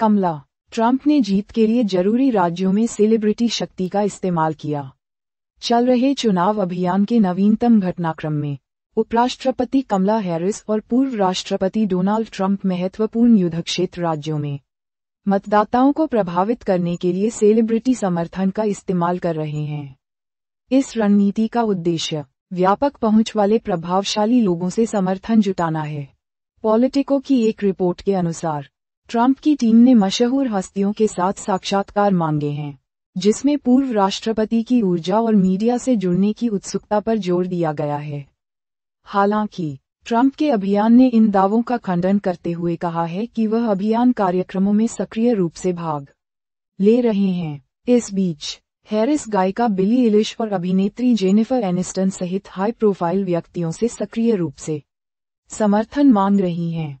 कमला Trump ने जीत के लिए जरूरी राज्यों में सेलिब्रिटी शक्ति का इस्तेमाल किया चल रहे चुनाव अभियान के नवीनतम घटनाक्रम में उपराष्ट्रपति कमला हैरिस और पूर्व राष्ट्रपति डोनाल्ड ट्रंप महत्वपूर्ण युद्ध क्षेत्र राज्यों में मतदाताओं को प्रभावित करने के लिए सेलिब्रिटी समर्थन का इस्तेमाल कर रहे हैं इस रणनीति का उद्देश्य व्यापक पहुंच वाले प्रभावशाली लोगों से समर्थन जुटाना है पॉलिटिको की एक रिपोर्ट के अनुसार ट्रंप की टीम ने मशहूर हस्तियों के साथ साक्षात्कार मांगे हैं जिसमें पूर्व राष्ट्रपति की ऊर्जा और मीडिया से जुड़ने की उत्सुकता पर जोर दिया गया है हालांकि ट्रंप के अभियान ने इन दावों का खंडन करते हुए कहा है कि वह अभियान कार्यक्रमों में सक्रिय रूप से भाग ले रहे हैं इस बीच हैरिस गायिका बिली इलिश और अभिनेत्री जेनिफर एनिस्टन सहित हाई प्रोफाइल व्यक्तियों से सक्रिय रूप से समर्थन मांग रही हैं